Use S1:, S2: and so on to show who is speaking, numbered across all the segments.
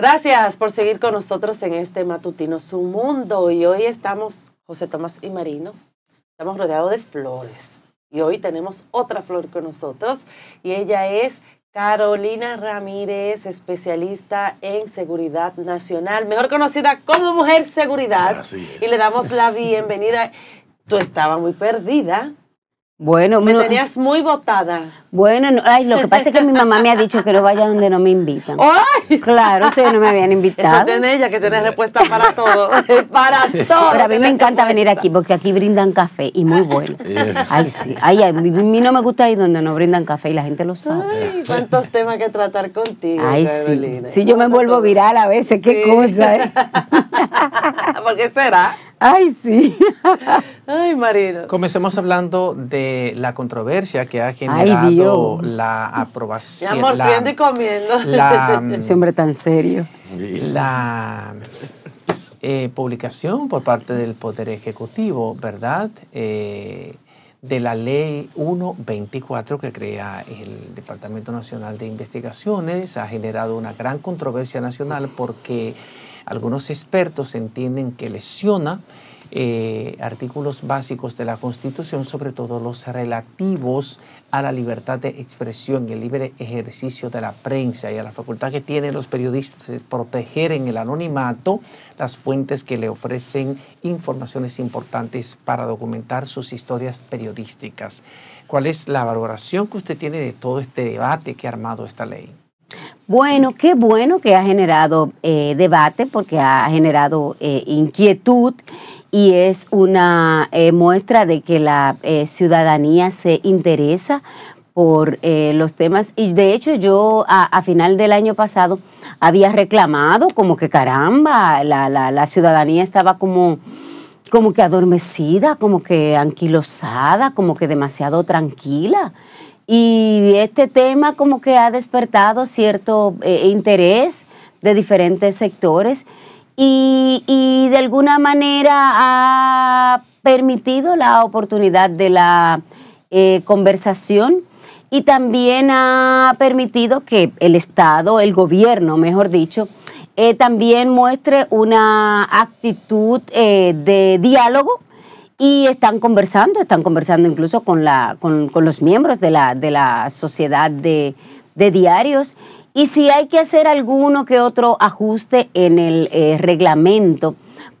S1: Gracias por seguir con nosotros en este matutino Su Mundo. Y hoy estamos, José Tomás y Marino, estamos rodeados de flores. Y hoy tenemos otra flor con nosotros y ella es Carolina Ramírez, especialista en seguridad nacional, mejor conocida como Mujer Seguridad. Y le damos la bienvenida. Tú estabas muy perdida
S2: bueno, me tenías
S1: muy botada.
S2: Bueno, ay, lo que pasa es que mi mamá me ha dicho que no vaya donde no me invitan. ¡Ay! Claro, ustedes no me habían invitado. Eso
S1: tiene ella que tiene respuesta para todo.
S2: para todo. a mí me encanta venir aquí porque aquí brindan café y muy bueno. Ay, sí. Ay, a mí no me gusta ir donde no brindan café y la gente lo sabe. Ay, cuántos
S1: temas que tratar
S2: contigo. Ay, sí. si yo me vuelvo viral a veces, qué cosa, ¿eh? ¿Por qué será? Ay, sí.
S3: Ay, Marino. Comencemos hablando de la controversia que ha generado la aprobación. Ya morfiendo y
S2: comiendo. Ese hombre tan serio.
S3: La eh, publicación por parte del Poder Ejecutivo, ¿verdad? Eh, de la ley 124 que crea el Departamento Nacional de Investigaciones. Ha generado una gran controversia nacional porque algunos expertos entienden que lesiona eh, artículos básicos de la Constitución, sobre todo los relativos a la libertad de expresión y el libre ejercicio de la prensa y a la facultad que tienen los periodistas de proteger en el anonimato las fuentes que le ofrecen informaciones importantes para documentar sus historias periodísticas. ¿Cuál es la valoración que usted tiene de todo este debate que ha armado esta ley?
S2: Bueno, qué bueno que ha generado eh, debate porque ha generado eh, inquietud y es una eh, muestra de que la ciudadanía se interesa por los temas. Y de hecho yo a, final del año pasado había reclamado como que caramba, la, la, la ciudadanía estaba como como que adormecida, como que anquilosada, como que demasiado tranquila. Y este tema como que ha despertado cierto eh, interés de diferentes sectores y, de alguna manera ha permitido la oportunidad de la eh, conversación y también ha permitido que el Estado, el gobierno, mejor dicho, eh, también muestre una actitud de diálogo y están conversando, están conversando incluso con, con, los miembros de la, de la sociedad de, diarios. Y si hay que hacer alguno que otro ajuste en el eh, reglamento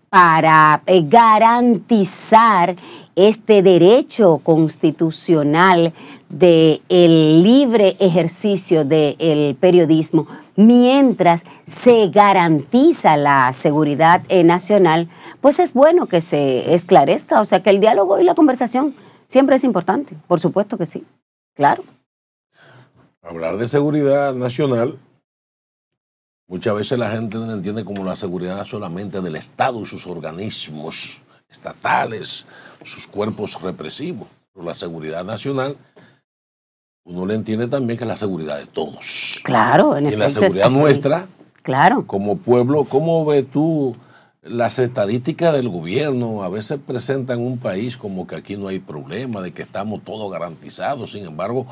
S2: para eh, garantizar este derecho constitucional del el libre ejercicio del periodismo, mientras se garantiza la seguridad eh, nacional, pues es bueno que se esclarezca. O sea, que el diálogo y la conversación siempre es importante. Por supuesto que sí.
S4: Claro. Hablar de seguridad nacional, muchas veces la gente no entiende como la seguridad solamente del Estado y sus organismos estatales, sus cuerpos represivos. Pero la seguridad nacional uno le entiende también que es la seguridad de todos.
S2: Claro, en y Y la seguridad nuestra,
S4: claro. como pueblo, ¿cómo ves tú las estadísticas del gobierno a veces presentan un país como que aquí no hay problema, de que estamos todos garantizados. Sin embargo,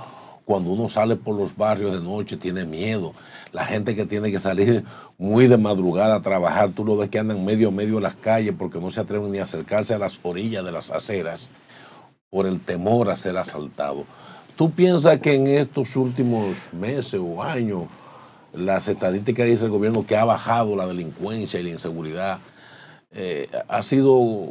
S4: cuando uno sale por los barrios de noche tiene miedo. La gente que tiene que salir muy de madrugada a trabajar, tú lo ves que andan medio medio las calles porque no se atreven ni a acercarse a las orillas de las aceras por el temor a ser asaltado. ¿Tú piensas que en estos últimos meses o años las estadísticas dice el gobierno que ha bajado la delincuencia y la inseguridad eh, ha sido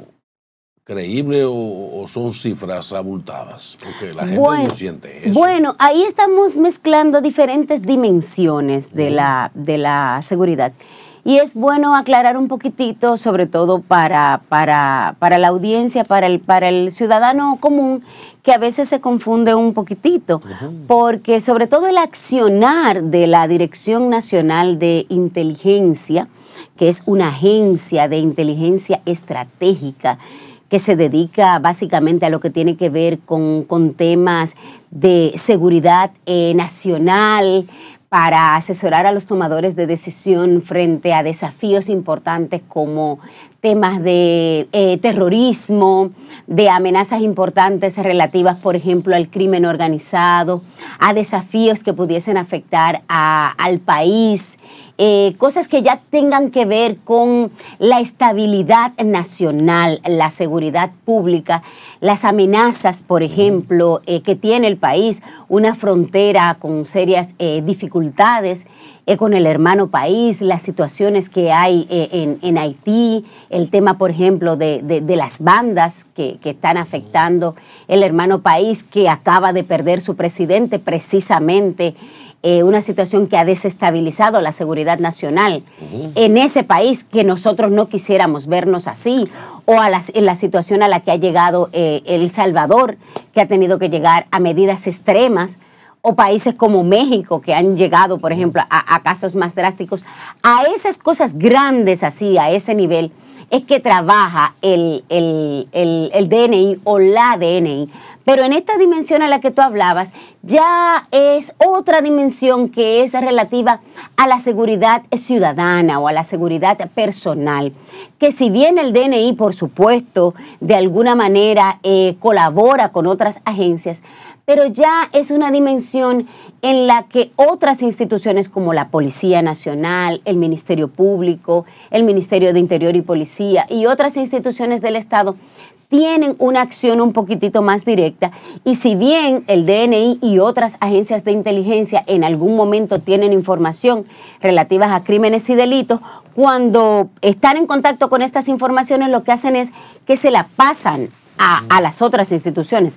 S4: creíble o, son cifras abultadas? Porque la gente bueno, no siente
S2: Bueno, ahí estamos mezclando diferentes dimensiones de, la, de la seguridad. Y es bueno aclarar un poquitito, sobre todo para, para, para la audiencia, para el, para el ciudadano común, que a veces se confunde un poquitito, porque sobre todo el accionar de la Dirección Nacional de Inteligencia, que es una agencia de inteligencia estratégica que se dedica básicamente a lo que tiene que ver con, temas de seguridad eh, nacional, para asesorar a los tomadores de decisión frente a desafíos importantes como temas de eh, terrorismo, de amenazas importantes relativas, por ejemplo, al crimen organizado, a desafíos que pudiesen afectar a, al país, eh, cosas que ya tengan que ver con la estabilidad nacional, la seguridad pública, las amenazas, por ejemplo, eh, que tiene el país, una frontera con serias dificultades. Eh, con el hermano país, las situaciones que hay eh, en, Haití, el tema, por ejemplo, de, las bandas que, están afectando el hermano país que acaba de perder su presidente precisamente. Eh, una situación que ha desestabilizado la seguridad nacional en ese país que nosotros no quisiéramos vernos así, o en la situación a la que ha llegado El Salvador, que ha tenido que llegar a medidas extremas o países como México que han llegado, por ejemplo, a, casos más drásticos, a esas cosas grandes así, a ese nivel, es que trabaja el, DNI o la DNI. Pero en esta dimensión a la que tú hablabas, ya es otra dimensión que es relativa a la seguridad ciudadana o a la seguridad personal. Que si bien el DNI, por supuesto, de alguna manera eh, colabora con otras agencias, pero ya es una dimensión en la que otras instituciones como la Policía Nacional, el Ministerio Público, el Ministerio de Interior y Policía y otras instituciones del Estado tienen una acción un poquitito más directa y si bien el DNI y otras agencias de inteligencia en algún momento tienen información relativas a crímenes y delitos, cuando están en contacto con estas informaciones lo que hacen es que se la pasan a, a las otras instituciones.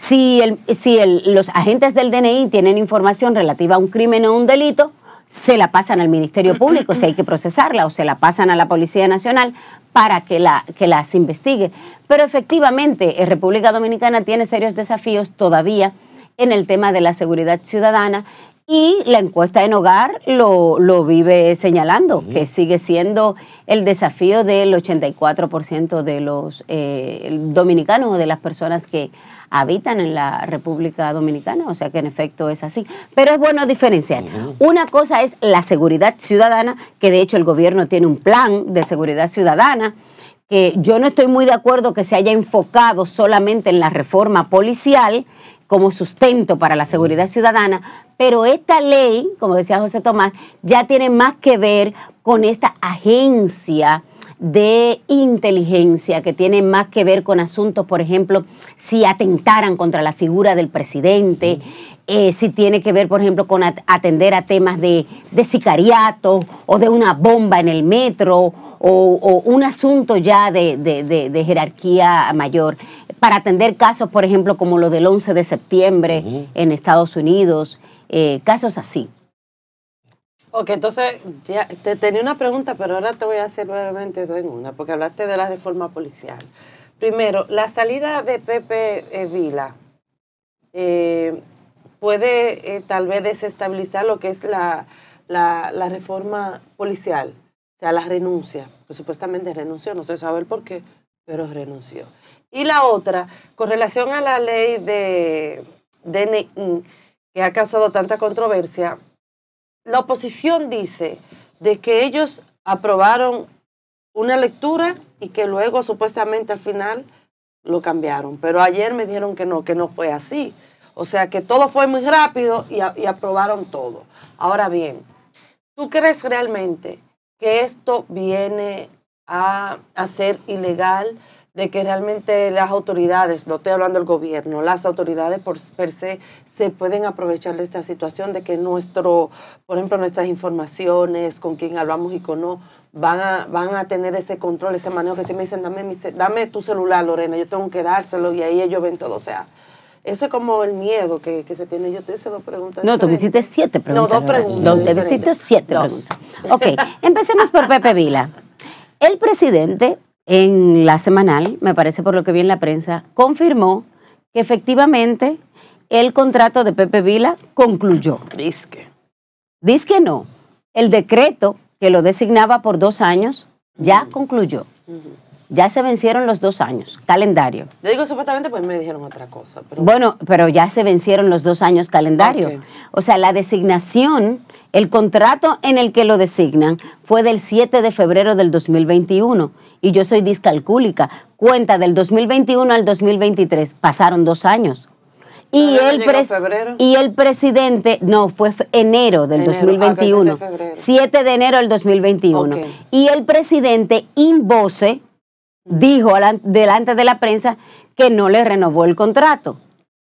S2: Si, el, si el, los agentes del DNI tienen información relativa a un crimen o un delito, se la pasan al Ministerio Público si hay que procesarla o se la pasan a la Policía Nacional para que, la, que las investigue. Pero efectivamente, eh, República Dominicana tiene serios desafíos todavía en el tema de la seguridad ciudadana y la encuesta en hogar lo, vive señalando, que sigue siendo el desafío del 84% de los eh, dominicanos o de las personas que habitan en la República Dominicana, o sea que en efecto es así. Pero es bueno diferenciar. Una cosa es la seguridad ciudadana, que de hecho el gobierno tiene un plan de seguridad ciudadana, que yo no estoy muy de acuerdo que se haya enfocado solamente en la reforma policial como sustento para la seguridad ciudadana, pero esta ley, como decía José Tomás, ya tiene más que ver con esta agencia de inteligencia que tiene más que ver con asuntos, por ejemplo, si atentaran contra la figura del presidente, eh, si tiene que ver, por ejemplo, con atender a temas de, sicariato o de una bomba en el metro o, un asunto ya de, jerarquía mayor, para atender casos, por ejemplo, como lo del 11 de septiembre en Estados Unidos, eh, casos así.
S1: Ok, entonces, ya te tenía una pregunta, pero ahora te voy a hacer nuevamente dos en una, porque hablaste de la reforma policial. Primero, la salida de Pepe eh, Vila eh, puede eh, tal vez desestabilizar lo que es la, la, reforma policial, o sea, la renuncia, supuestamente renunció, no sé saber por qué, pero renunció. Y la otra, con relación a la ley de DNI, que ha causado tanta controversia, la oposición dice de que ellos aprobaron una lectura y que luego supuestamente al final lo cambiaron. Pero ayer me dijeron que no, que no fue así. O sea que todo fue muy rápido y, aprobaron todo. Ahora bien, ¿tú crees realmente que esto viene a, a ser ilegal? de que realmente las autoridades, no estoy hablando del gobierno, las autoridades por per se se pueden aprovechar de esta situación de que nuestro, por ejemplo, nuestras informaciones, con quién hablamos y con no, van a, van a tener ese control, ese manejo que si me dicen, dame, mi, dame tu celular, Lorena, yo tengo que dárselo y ahí ellos ven todo, o sea. Eso es como el miedo que, se tiene. Yo te hice dos preguntas. No, tú me
S2: hiciste siete preguntas. No, dos preguntas. No, te hiciste siete preguntas. Ok, empecemos por Pepe Vila. El presidente en la semanal, me parece por lo que vi en la prensa, confirmó que efectivamente el contrato de Pepe Vila concluyó. Disque. que no. El decreto que lo designaba por dos años ya concluyó. Ya se vencieron los dos años, calendario.
S1: Yo digo supuestamente, pues me dijeron otra cosa.
S2: Bueno, pero ya se vencieron los dos años calendario. O sea, la designación, el contrato en el que lo designan fue del 7 de febrero del 2021 y yo soy discalcúlica. Cuenta del 2021 al 2023, pasaron dos años. Y el, y el presidente, no, fue enero del 2021, 7 ah, de enero del 2021. Y el presidente in voce dijo delante de la prensa que no le renovó el contrato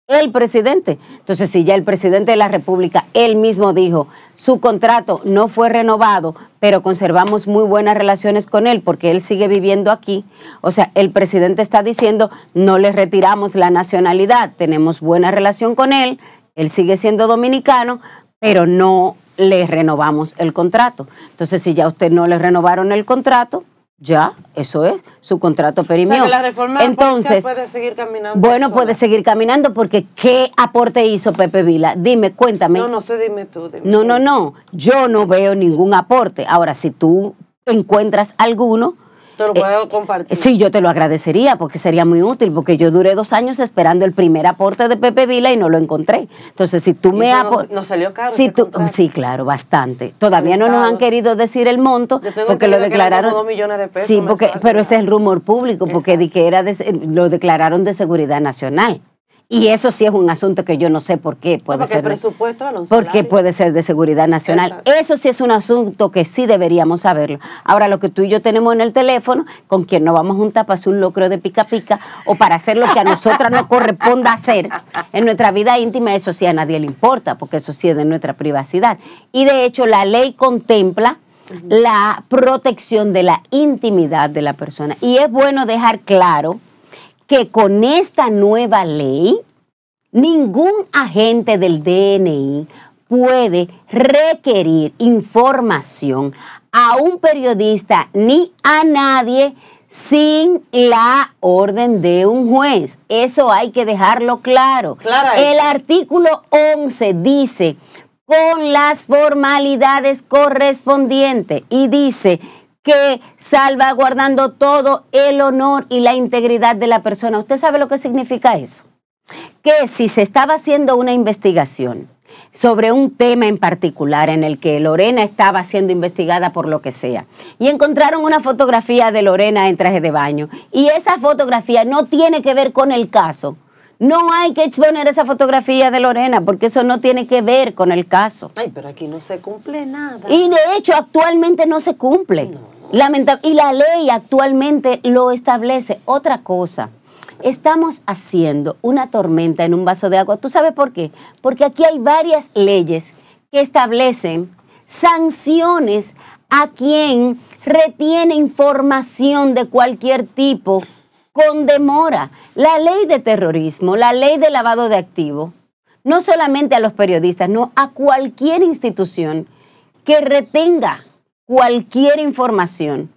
S2: el presidente. Entonces, si ya el presidente de la República, él mismo dijo, su contrato no fue renovado, pero conservamos muy buenas relaciones con él porque él sigue viviendo aquí. O sea, el presidente está diciendo, no le retiramos la nacionalidad, tenemos buena relación con él, él sigue siendo dominicano, pero no le renovamos el contrato. Entonces, si ya usted no le renovaron el contrato, ya, eso es, su contrato perimió. O la reforma Entonces, puede
S1: seguir caminando. Bueno, puede
S2: seguir caminando porque ¿qué aporte hizo Pepe Vila? Dime, cuéntame. No, no
S1: sé, dime tú. no,
S2: no, no, yo no veo ningún aporte. Ahora, si tú encuentras alguno, te eh, Sí, yo te lo agradecería porque sería muy útil, porque yo duré dos años esperando el primer aporte de Pepe Vila y no lo encontré. Entonces, si tú me No, salió caro. sí, claro, bastante. Todavía no nos han querido decir el monto porque lo declararon. dos millones de pesos. Sí, pero ese es el rumor público, porque di que era lo declararon de seguridad nacional. Y eso sí es un asunto que yo no sé por qué puede porque ser. presupuesto porque puede ser de seguridad nacional. Eso sí es un asunto que sí deberíamos saberlo. Ahora, lo que tú y yo tenemos en el teléfono, con quien nos vamos a juntar para hacer un locro de pica pica o para hacer lo que a nosotras nos corresponda hacer en nuestra vida íntima, eso sí a nadie le importa, porque eso sí es de nuestra privacidad. Y de hecho, la ley contempla la protección de la intimidad de la persona. Y es bueno dejar claro que con esta nueva ley, ningún agente del DNI puede requerir información a un periodista ni a nadie sin la orden de un juez. Eso hay que dejarlo claro. El artículo 11 dice con las formalidades correspondientes y dice que salva guardando todo el honor y la integridad de la persona. ¿Usted sabe lo que significa eso? Que si se estaba haciendo una investigación sobre un tema en particular en el que Lorena estaba siendo investigada por lo que sea. Y encontraron una fotografía de Lorena en traje de baño. Y esa fotografía no tiene que ver con el caso. No hay que exponer esa fotografía de Lorena porque eso no tiene que ver con el caso.
S1: Ay, pero aquí no se cumple nada. Y de
S2: hecho actualmente no se cumple. Y la ley actualmente lo establece. Otra cosa, estamos haciendo una tormenta en un vaso de agua. ¿Tú sabes por qué? Porque aquí hay varias leyes que establecen sanciones a quien retiene información de cualquier tipo con demora. La ley de terrorismo, la ley de lavado de activos, no solamente a los periodistas, no, a cualquier institución que retenga cualquier información,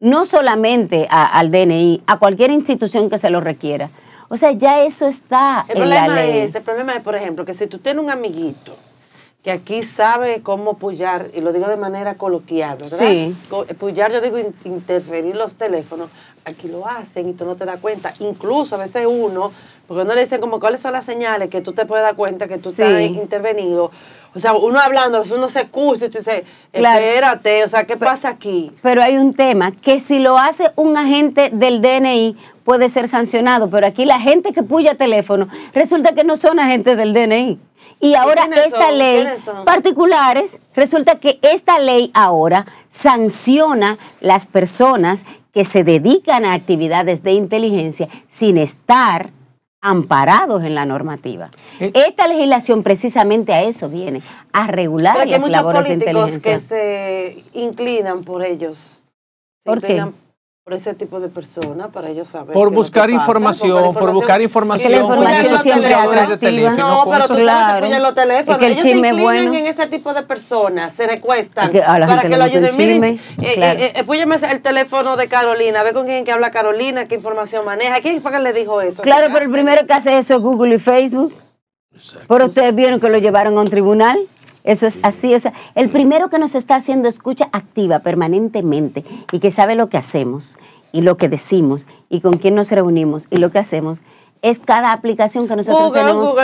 S2: no solamente al DNI, a cualquier institución que se lo requiera. O sea, ya eso está el Es,
S1: el problema es, por ejemplo, que si tú tienes un amiguito que aquí sabe cómo pullar, y lo digo de manera coloquial, ¿verdad? Sí. Eh, pullar, yo digo, interferir los teléfonos, aquí lo hacen y tú no te das cuenta. Incluso a veces uno, porque uno le dicen como cuáles son las señales que tú te puedes dar cuenta que tú estás intervenido. O sea, uno hablando, a veces uno se escucha y tú espérate, o sea, ¿qué pasa
S2: aquí? Pero hay un tema, que si lo hace un agente del DNI, puede ser sancionado, pero aquí la gente que puya teléfono, resulta que no son agentes del DNI y ahora esta ley particulares, resulta que esta ley ahora sanciona las personas que se dedican a actividades de inteligencia sin estar amparados en la normativa. Eh. Esta legislación precisamente a eso viene, a regular las labores de inteligencia. Hay muchos políticos que
S1: se inclinan por ellos por ese tipo de personas para ellos saber. Por buscar, información, por buscar información, por información pues, siempre No, pero tú claro. sabes que los teléfonos. el ellos se inclinan bueno. en ese tipo de personas, se recuestan para que lo ayuden. Miren, eh, eh, claro. eh, eh, el teléfono de Carolina, ve con quién que habla Carolina, qué información maneja. ¿Quién fue que le dijo eso? Claro, pero el primero que
S2: hace eso es Google y Facebook. Exacto. Pero ustedes vieron que lo llevaron a un tribunal. Eso es así. O sea, el primero que nos está haciendo escucha activa permanentemente y que sabe lo que hacemos y lo que decimos y con quién nos reunimos y lo que hacemos es cada aplicación que nosotros tenemos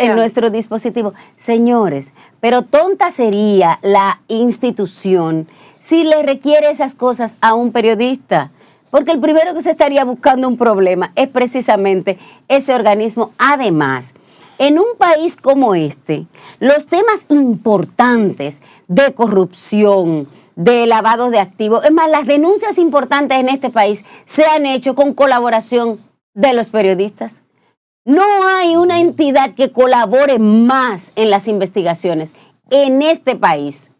S2: en, nuestro, dispositivo. Señores, pero tonta sería la institución si le requiere esas cosas a un periodista. Porque el primero que se estaría buscando un problema es precisamente ese organismo. Además, en un país como este, los temas importantes de corrupción, de lavado de activos, es más, las denuncias importantes en este país se han hecho con colaboración de los periodistas. No hay una entidad que colabore más en las investigaciones en este país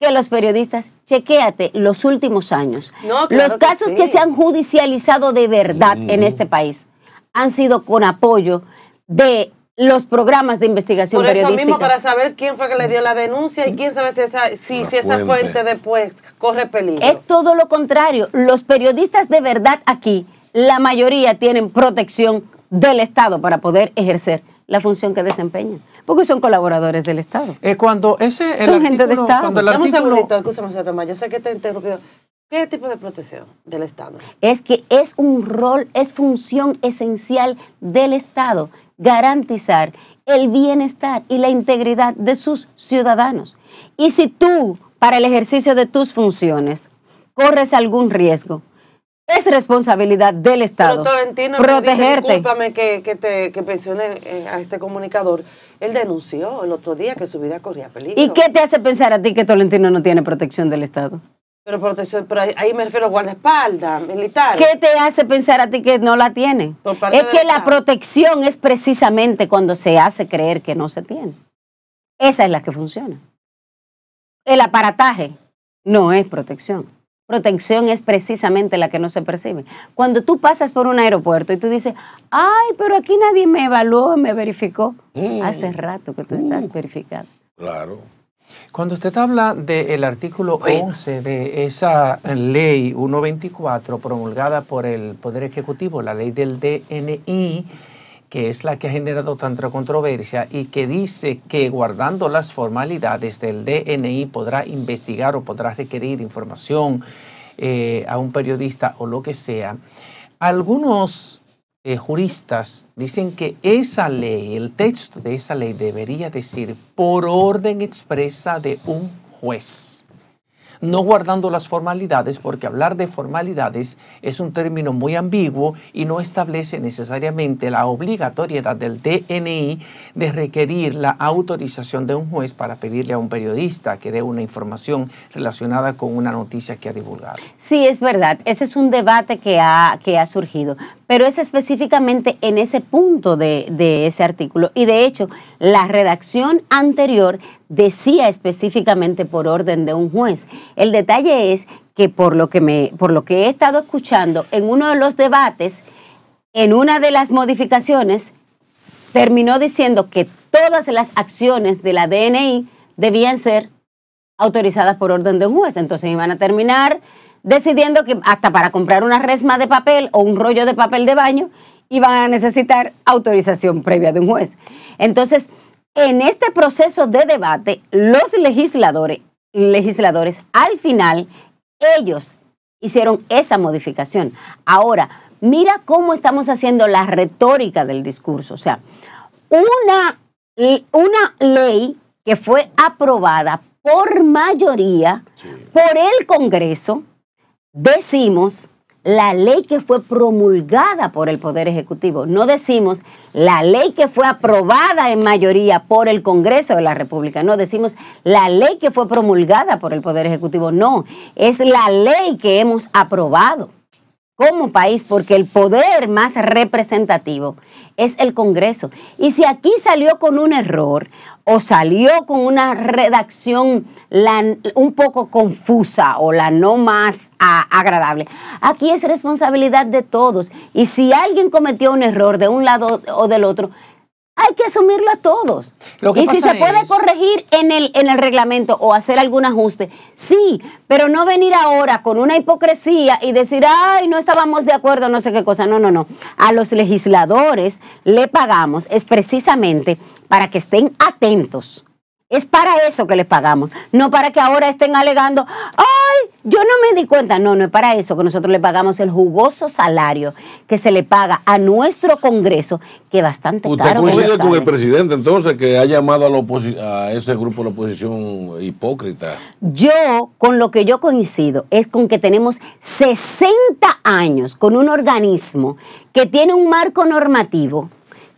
S2: que los periodistas. Chequéate los últimos años. los casos que, se han judicializado de verdad en este país han sido con apoyo de los programas de investigación Por eso mismo, para
S1: saber quién fue que le dio la denuncia y mm. quién sabe si esa, si, esa fuente después
S2: corre peligro. Es todo lo contrario. Los periodistas de verdad aquí, la mayoría tienen protección del Estado para poder ejercer la función que desempeñan. Porque son colaboradores del Estado. Eh, cuando ese, son gente Estado. un
S1: segundito, yo sé que te he interrumpido. ¿Qué tipo de protección del Estado?
S2: Es que es un rol, es función esencial del Estado garantizar el bienestar y la integridad de sus ciudadanos. Y si tú, para el ejercicio de tus funciones, corres algún riesgo, es responsabilidad del Estado. protegerte. Discúlpame
S1: que, que, te, que eh, a este comunicador. Él denunció el otro día que su vida corría peligro. ¿Y qué te
S2: hace pensar a ti que Tolentino no tiene protección del Estado?
S1: Pero protección, ahí me refiero a guardaespaldas, militares. ¿Qué te
S2: hace pensar a ti que no la tiene? Es que la, protección es precisamente cuando se hace creer que no se tiene. Esa es la que funciona. El aparataje no es protección. Protección es precisamente la que no se percibe. Cuando tú pasas por un aeropuerto y tú dices, ay, pero aquí nadie me evaluó, me verificó. Mm. Hace rato que tú estás mm. verificado. Claro.
S3: Cuando usted habla del artículo 11 de esa ley 124 promulgada por el Poder Ejecutivo, la ley del DNI, que es la que ha generado tanta controversia y que dice que guardando las formalidades del DNI podrá investigar o podrá requerir información eh, a un periodista o lo que sea, algunos eh, juristas dicen que esa ley, el texto de esa ley debería decir por orden expresa de un juez, no guardando las formalidades, porque hablar de formalidades es un término muy ambiguo y no establece necesariamente la obligatoriedad del DNI de requerir la autorización de un juez para pedirle a un periodista que dé una información relacionada con una noticia que ha divulgado.
S2: Sí, es verdad, ese es un debate que ha, que ha surgido pero es específicamente en ese punto de, ese artículo. Y de hecho, la redacción anterior decía específicamente por orden de un juez. El detalle es que por lo que, me, por lo que he estado escuchando, en uno de los debates, en una de las modificaciones, terminó diciendo que todas las acciones de la DNI debían ser autorizadas por orden de un juez. Entonces iban a terminar decidiendo que hasta para comprar una resma de papel o un rollo de papel de baño iban a necesitar autorización previa de un juez. Entonces, en este proceso de debate, los legisladores, legisladores al final, ellos hicieron esa modificación. Ahora, mira cómo estamos haciendo la retórica del discurso. O sea, una, una ley que fue aprobada por mayoría por el Congreso, decimos la ley que fue promulgada por el Poder Ejecutivo, no decimos la ley que fue aprobada en mayoría por el Congreso de la República, no decimos la ley que fue promulgada por el Poder Ejecutivo, no, es la ley que hemos aprobado como país, porque el poder más representativo es el Congreso. Y si aquí salió con un error, o salió con una redacción un poco confusa o la no más agradable. Aquí es responsabilidad de todos y si alguien cometió un error de un lado o del otro, hay que asumirlo a todos. y si se puede corregir en el, en el reglamento o hacer algún ajuste, sí, pero no venir ahora con una hipocresía y decir, ay, no estábamos de acuerdo, no sé qué cosa. No, no, no. A los legisladores le pagamos, es precisamente para que estén atentos. Es para eso que les pagamos, no para que ahora estén alegando, ay, yo no me di cuenta. No, no es para eso que nosotros le pagamos el jugoso salario que se le paga a nuestro Congreso, que bastante caro. ¿Usted coincide con el
S4: presidente entonces que ha llamado a, la a ese grupo de la oposición hipócrita?
S2: Yo, con lo que yo coincido, es con que tenemos 60 años con un organismo que tiene un marco normativo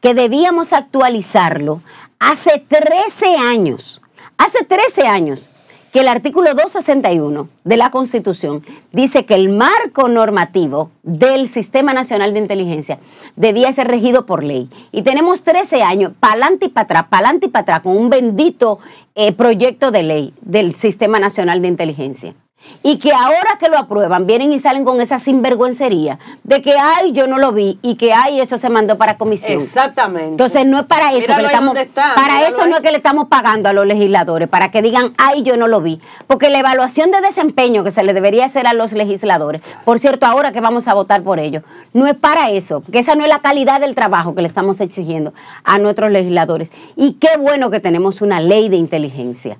S2: que debíamos actualizarlo hace 13 años, hace 13 años que el artículo 261 de la Constitución dice que el marco normativo del Sistema Nacional de Inteligencia debía ser regido por ley. Y tenemos 13 años, pa'lante y para atrás, pa'lante y para atrás, con un bendito eh, proyecto de ley del Sistema Nacional de Inteligencia. Y que ahora que lo aprueban, vienen y salen con esa sinvergüencería de que, ay, yo no lo vi y que, ay, eso se mandó para comisión.
S1: Exactamente. Entonces, no es para eso que le estamos. para eso no
S2: es que le estamos pagando a los legisladores, para que digan, ay, yo no lo vi. Porque la evaluación de desempeño que se le debería hacer a los legisladores, por cierto, ahora que vamos a votar por ellos, no es para eso, que esa no es la calidad del trabajo que le estamos exigiendo a nuestros legisladores. Y qué bueno que tenemos una ley de inteligencia.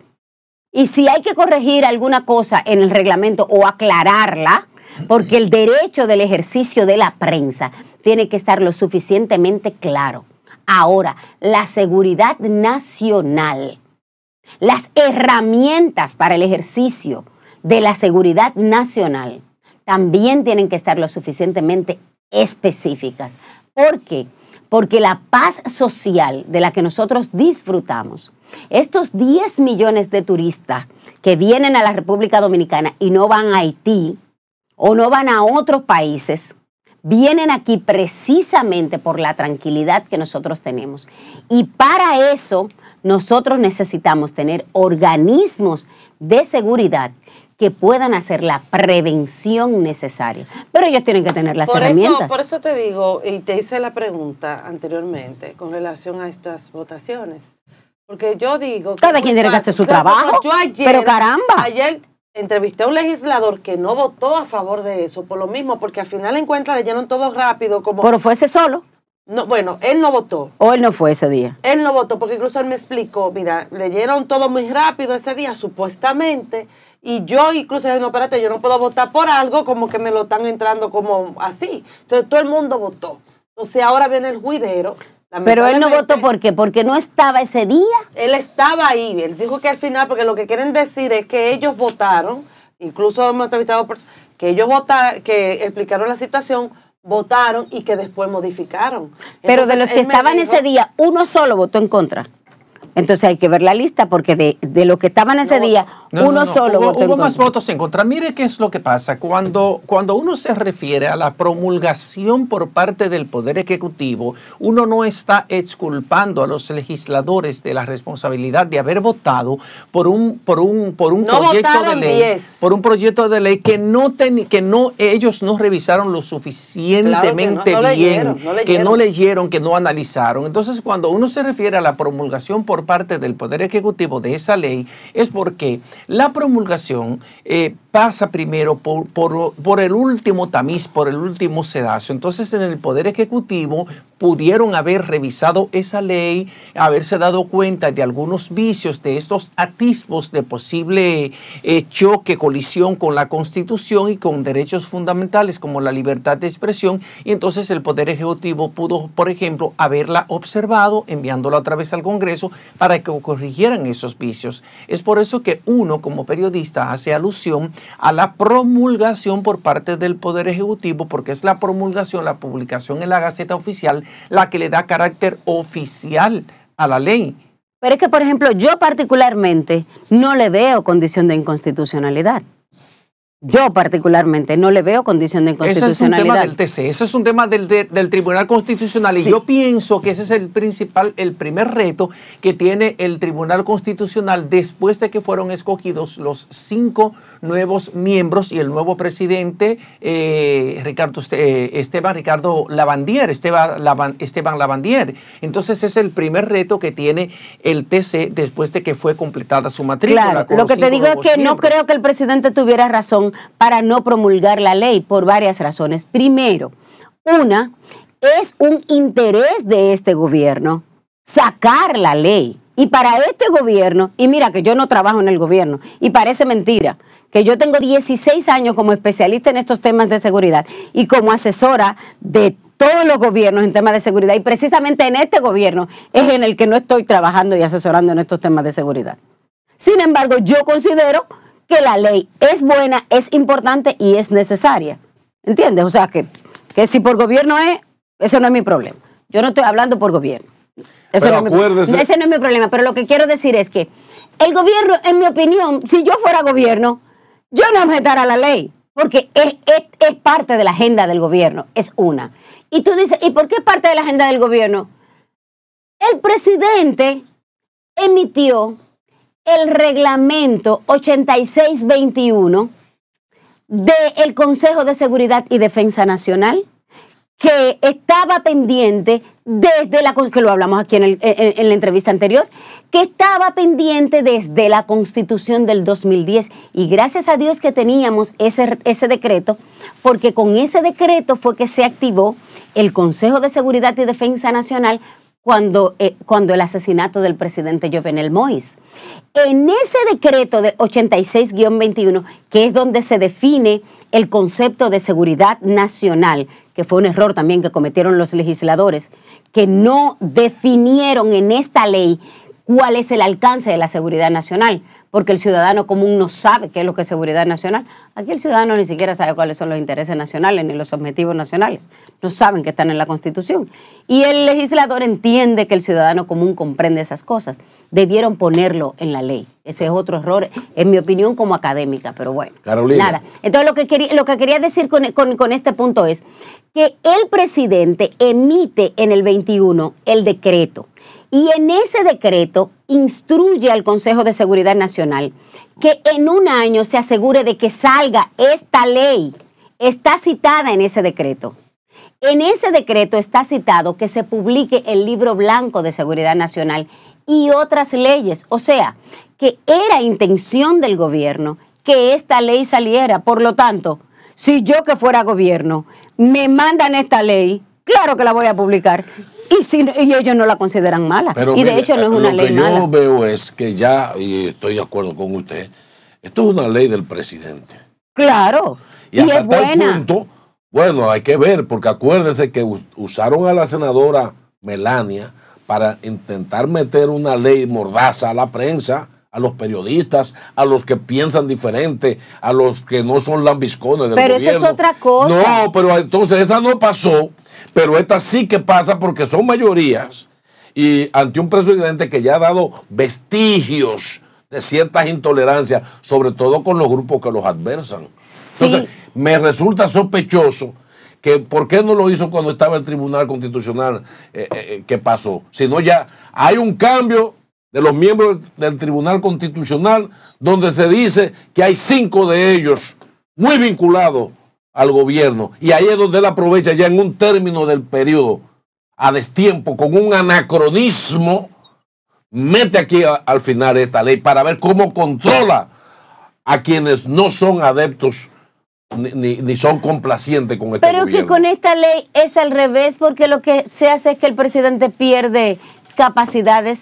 S2: Y si hay que corregir alguna cosa en el reglamento o aclararla, porque el derecho del ejercicio de la prensa tiene que estar lo suficientemente claro. Ahora, la seguridad nacional, las herramientas para el ejercicio de la seguridad nacional también tienen que estar lo suficientemente específicas. ¿Por qué? Porque la paz social de la que nosotros disfrutamos estos 10 millones de turistas que vienen a la República Dominicana y no van a Haití o no van a otros países, vienen aquí precisamente por la tranquilidad que nosotros tenemos. Y para eso nosotros necesitamos tener organismos de seguridad que puedan hacer la prevención necesaria. Pero ellos tienen que tener las herramientas. por
S1: eso te digo, y te hice la pregunta anteriormente con relación a estas votaciones. Porque yo digo... Cada quien tiene que hacer su trabajo, pero caramba. Ayer entrevisté a un legislador que no votó a favor de eso, por lo mismo, porque al final encuentra, leyeron todo rápido como... Pero fue ese solo. No, bueno, él no votó.
S2: O él no fue ese día.
S1: Él no votó, porque incluso él me explicó, mira, leyeron todo muy rápido ese día, supuestamente, y yo incluso dije, no, espérate, yo no puedo votar por algo como que me lo están entrando como así. Entonces todo el mundo votó. Entonces ahora viene el juidero pero él no
S2: votó por qué, porque no estaba ese día.
S1: Él estaba ahí, él dijo que al final, porque lo que quieren decir es que ellos votaron, incluso hemos entrevistado que ellos votaron, que explicaron la situación, votaron y que después modificaron. Pero de los que estaban ese
S2: día, uno solo votó en contra. Entonces hay que ver la lista porque de, lo que estaban ese día, uno solo hubo, más
S3: votos en contra. Mire qué es lo que pasa. Cuando, cuando uno se refiere a la promulgación por parte del Poder Ejecutivo, uno no está exculpando a los legisladores de la responsabilidad de haber votado por un, por un, por un proyecto de ley. Por un proyecto de ley que no que no, ellos no revisaron lo suficientemente bien, que no leyeron, que no analizaron. Entonces, cuando uno se refiere a la promulgación por parte del Poder Ejecutivo de esa ley es porque la promulgación eh, pasa primero por, por, el último tamiz, por el último sedazo. Entonces en el Poder Ejecutivo pudieron haber revisado esa ley, haberse dado cuenta de algunos vicios, de estos atisbos de posible eh, choque, colisión con la Constitución y con derechos fundamentales como la libertad de expresión. Y entonces el Poder Ejecutivo pudo, por ejemplo, haberla observado, enviándola otra vez al Congreso para que corrigieran esos vicios. Es por eso que uno como periodista hace alusión a la promulgación por parte del Poder Ejecutivo, porque es la promulgación, la publicación en la Gaceta
S2: Oficial, la que le da carácter oficial a la ley. Pero es que, por ejemplo, yo particularmente no le veo condición de inconstitucionalidad. Yo particularmente no le veo condición de inconstitucionalidad. Ese es un
S3: tema del TC, ese es un tema del, del Tribunal Constitucional y yo pienso que ese es el principal, el primer reto que tiene el Tribunal Constitucional después de que fueron escogidos los cinco nuevos miembros y el nuevo presidente eh, Ricardo eh, Esteban Ricardo Lavandier, Esteban, Lavandier. Entonces es el primer reto que tiene el TC después de que fue completada su matrícula. lo que te digo es que no
S2: creo que el presidente tuviera razón para no promulgar la ley por varias razones. Primero, una, es un interés de este gobierno sacar la ley. Y para este gobierno, y mira que yo no trabajo en el gobierno, y parece mentira, que yo tengo 16 años como especialista en estos temas de seguridad y como asesora de todos los gobiernos en temas de seguridad, y precisamente en este gobierno es en el que no estoy trabajando y asesorando en estos temas de seguridad. Sin embargo, yo considero que la ley es buena, es importante y es necesaria. ¿Entiendes? O sea, que, si por gobierno es, eso no es mi problema. Yo no estoy hablando por gobierno. Eso no Es mi, ese no es mi problema, pero lo que quiero decir es que el gobierno, en mi opinión, si yo fuera gobierno, yo no objetara la ley, porque es, es parte de la agenda del gobierno, es una. Y tú dices, ¿y por qué parte de la agenda del gobierno? El presidente emitió el reglamento 8621 del Consejo de Seguridad y Defensa Nacional que estaba pendiente desde la que lo hablamos aquí en, la entrevista anterior, que estaba pendiente desde la Constitución del 2010 y gracias a Dios que teníamos ese, ese decreto, porque con ese decreto fue que se activó el Consejo de Seguridad y Defensa Nacional cuando, eh, cuando el asesinato del presidente Jovenel Mois. En ese decreto de 86-21, que es donde se define el concepto de seguridad nacional, que fue un error también que cometieron los legisladores, que no definieron en esta ley cuál es el alcance de la seguridad nacional porque el ciudadano común no sabe qué es lo que es seguridad nacional. Aquí el ciudadano ni siquiera sabe cuáles son los intereses nacionales ni los objetivos nacionales. No saben que están en la Constitución. Y el legislador entiende que el ciudadano común comprende esas cosas. Debieron ponerlo en la ley. Ese es otro error, en mi opinión, como académica, pero bueno. Nada. Entonces, lo que quería, lo que quería decir con, con este punto es que el presidente emite en el 21 el decreto y en ese decreto instruye al Consejo de Seguridad Nacional que en un año se asegure de que salga esta ley. Está citada en ese decreto. En ese decreto está citado que se publique el libro blanco de seguridad nacional y otras leyes. O sea, que era intención del gobierno que esta ley saliera. Por lo tanto, si yo que fuera gobierno me mandan esta ley, claro que la voy a publicar. Y, y ellos no la consideran mala. y de hecho no es una ley mala. Lo
S4: que yo veo es que ya, y estoy de acuerdo con usted, esto es una ley del presidente.
S2: Claro. Y, hasta es punto,
S4: bueno, hay que ver, porque acuérdese que usaron a la senadora Melania para intentar meter una ley mordaza a la prensa a los periodistas, a los que piensan diferente, a los que no son lambiscones del Pero eso es otra
S2: cosa.
S4: No, pero entonces esa no pasó, pero esta sí que pasa porque son mayorías y ante un presidente que ya ha dado vestigios de ciertas intolerancias, sobre todo con los grupos que los adversan. Entonces, me resulta sospechoso que por qué no lo hizo cuando estaba el Tribunal Constitucional eh, eh, eh, que pasó, sino ya hay un cambio de los miembros del Tribunal Constitucional, donde se dice que hay cinco de ellos muy vinculados al gobierno. Y ahí es donde él aprovecha ya en un término del periodo, a destiempo, con un anacronismo, mete aquí al final esta ley para ver cómo controla a quienes no son adeptos ni, son complacientes con este Pero que con
S2: esta ley es al revés, porque lo que se hace es que el presidente pierde capacidades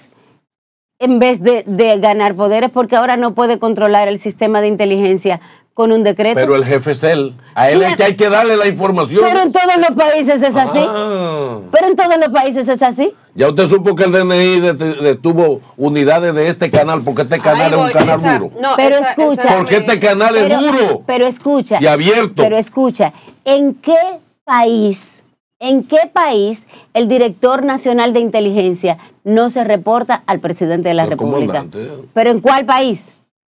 S2: en vez de, ganar poderes, porque ahora no puede controlar el sistema de inteligencia con un decreto. Pero
S4: el jefe es él. A él es que hay que darle la información. Pero en
S2: todos los países es así. Ah. Pero en todos los países es así.
S4: Ya usted supo que el DNI detuvo unidades de este canal, porque este canal es un canal duro. No, pero escucha. porque este canal es duro.
S2: Pero escucha. Y abierto. Pero escucha. ¿En qué país ¿En qué país el director nacional de inteligencia no se reporta al presidente de la República? ¿Pero en cuál país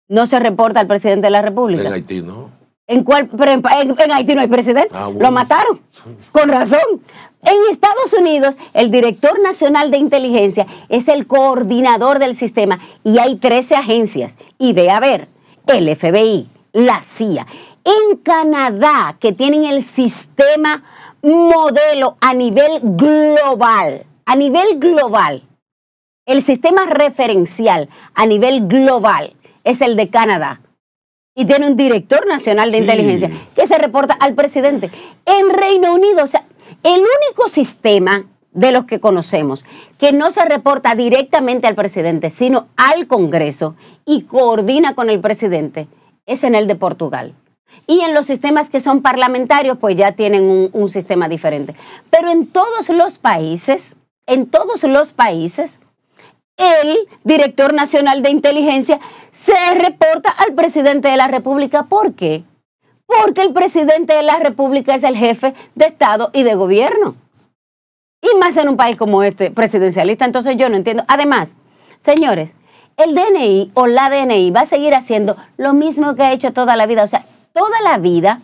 S2: no se reporta al presidente de la República? En Haití, ¿no? ¿En Pero en, Haití no hay presidente. Ah, Lo mataron. Con razón. En Estados Unidos, el director nacional de inteligencia es el coordinador del sistema y hay 13 agencias. Y ve a ver, el FBI, la CIA. En Canadá, que tienen el sistema modelo a nivel global, a nivel global. El sistema referencial a nivel global es el de Canadá y tiene un director nacional de inteligencia que se reporta al presidente. En Reino Unido, o sea, el único sistema de los que conocemos que no se reporta directamente al presidente, sino al Congreso y coordina con el presidente, es en el de Portugal. Y en los sistemas que son parlamentarios, pues ya tienen un, sistema diferente. Pero en todos los países, en todos los países, el director nacional de inteligencia se reporta al presidente de la República. ¿Por qué? Porque el presidente de la República es el jefe de Estado y de gobierno. Y más en un país como este, presidencialista. Entonces yo no entiendo. Además, señores, el DNI o la DNI va a seguir haciendo lo mismo que ha hecho toda la vida. O sea, toda la vida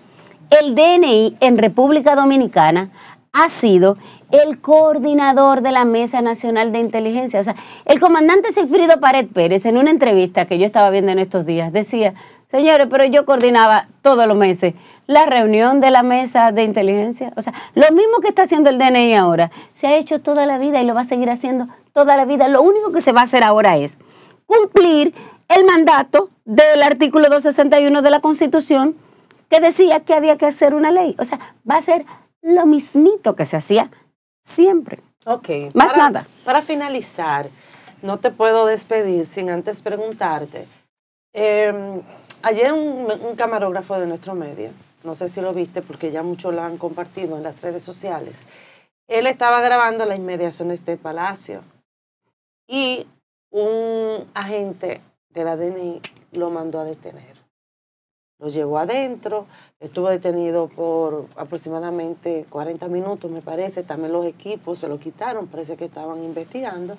S2: el DNI en República Dominicana ha sido el coordinador de la Mesa Nacional de Inteligencia. O sea, el comandante Silfrido Pared Pérez, en una entrevista que yo estaba viendo en estos días, decía, señores, pero yo coordinaba todos los meses la reunión de la Mesa de Inteligencia. O sea, lo mismo que está haciendo el DNI ahora, se ha hecho toda la vida y lo va a seguir haciendo toda la vida. Lo único que se va a hacer ahora es cumplir el mandato del artículo 261 de la Constitución que decía que había que hacer una ley. O sea, va a ser lo mismito que se hacía siempre. Ok. Más nada.
S1: Para finalizar, no te puedo despedir sin antes preguntarte. Em, ayer un, un, camarógrafo de nuestro medio, no sé si lo viste porque ya muchos lo han compartido en las redes sociales, él estaba grabando las inmediaciones del palacio y un agente de la DNI lo mandó a detener. Lo llevó adentro, estuvo detenido por aproximadamente 40 minutos, me parece. También los equipos se lo quitaron, parece que estaban investigando.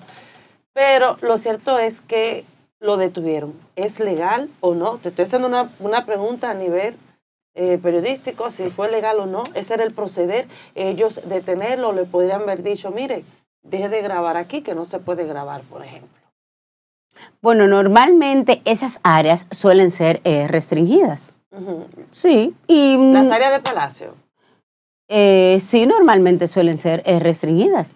S1: Pero lo cierto es que lo detuvieron. ¿Es legal o no? Te estoy haciendo una, pregunta a nivel eh, periodístico, si fue legal o no. Ese era el proceder. Ellos detenerlo, le podrían haber dicho, mire, deje de grabar aquí, que no se puede grabar, por ejemplo.
S2: Bueno, normalmente esas áreas suelen ser eh, restringidas. Sí.
S1: Y, ¿Las mm, áreas de palacio?
S2: Eh, sí, normalmente suelen ser eh, restringidas.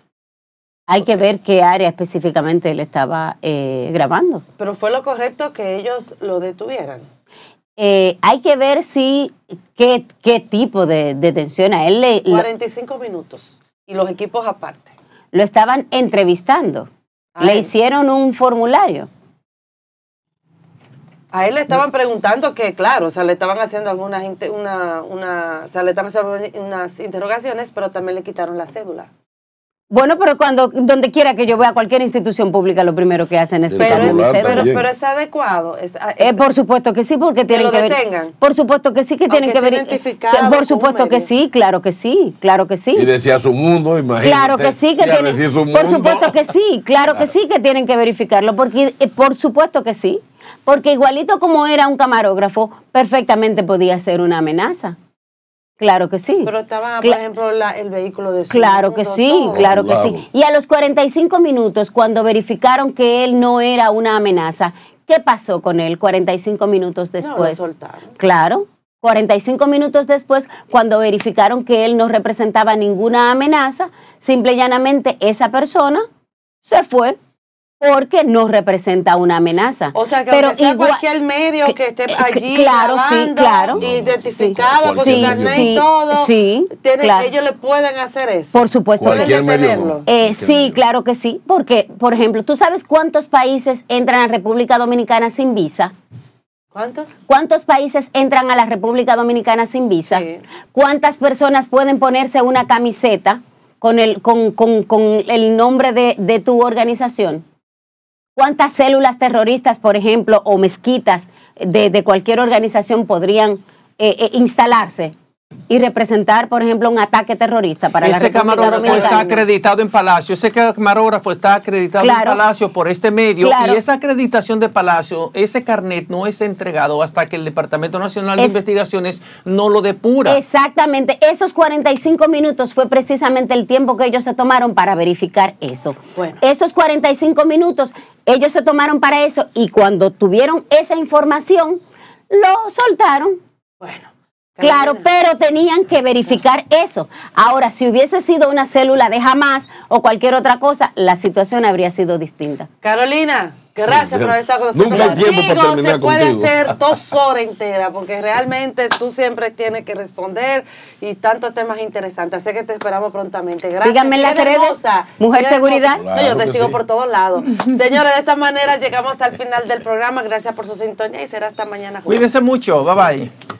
S2: Hay que ver qué área específicamente él estaba eh, grabando.
S1: Pero fue lo correcto que ellos lo detuvieran.
S2: hay que ver si qué, tipo de detención a él le...
S1: 45 minutos y los equipos aparte.
S2: Lo estaban entrevistando. Le hicieron un formulario
S1: a él le estaban preguntando que, claro, o sea, le estaban haciendo algunas, una, una, o sea, le estaban haciendo unas interrogaciones, pero también le quitaron la cédula.
S2: Bueno, pero cuando donde quiera que yo vea cualquier institución pública, lo primero que hacen es pero es, pero, pero, es adecuado. Ah, eh, es, por supuesto que sí, porque tienen que, lo que detengan. por supuesto que sí, que tienen que ver. Por supuesto que sí, claro que sí, claro que sí. Y decía
S4: su mundo, imagínate. Claro que sí, que tienen. Su mundo. Por supuesto
S2: que sí, claro, que sí, que tienen que verificarlo, porque eh, por supuesto que sí, porque igualito como era un camarógrafo, perfectamente podía ser una amenaza. Claro que sí. Pero estaba, por ejemplo, el vehículo de su Claro que sí, claro que sí. Y a los 45 minutos, cuando verificaron que él no era una amenaza, ¿qué pasó con él 45 minutos después? No, lo soltaron. Claro. 45 minutos después, cuando verificaron que él no representaba ninguna amenaza, simple y llanamente esa persona se fue porque no representa una amenaza. O sea, que cualquier
S1: medio que esté eh, allí claro, identificado con por
S2: y todo, tienen, ellos le pueden hacer eso. Por supuesto. Eh, sí, claro que sí, porque, por ejemplo, ¿tú sabes cuántos países entran a la República Dominicana sin visa? ¿Cuántos? ¿Cuántos países entran a la República Dominicana sin visa? ¿Cuántas personas pueden ponerse una camiseta con el, con, con, con el nombre de, de tu organización? ¿Cuántas células terroristas, por ejemplo, o mezquitas de, de cualquier organización podrían eh, eh, instalarse y representar, por ejemplo, un ataque terrorista para ese la camarógrafo está
S3: acreditado en Palacio, ese camarógrafo está acreditado en Palacio por este medio y esa
S2: acreditación de
S3: Palacio, ese carnet no es entregado hasta que el Departamento Nacional de Investigaciones no
S2: lo depura. Exactamente, esos 45 minutos fue precisamente el tiempo que ellos se tomaron para verificar eso. Esos 45 minutos ellos se tomaron para eso y cuando tuvieron esa información lo soltaron. Bueno. Claro, pero tenían que verificar eso. Ahora, si hubiese sido una célula de jamás o cualquier otra cosa, la situación habría sido distinta.
S1: Carolina, gracias por haber estado con nosotros. Nunca contigo se puede hacer dos horas enteras, porque realmente tú siempre tienes que responder y tantos temas interesantes. Así que te esperamos prontamente. Gracias. Síganme en las redes. Mujer Seguridad. yo te sigo por todos lados. Señores, de esta manera llegamos al final del programa. Gracias por su sintonía y será hasta mañana. Cuídense
S3: mucho. Bye bye.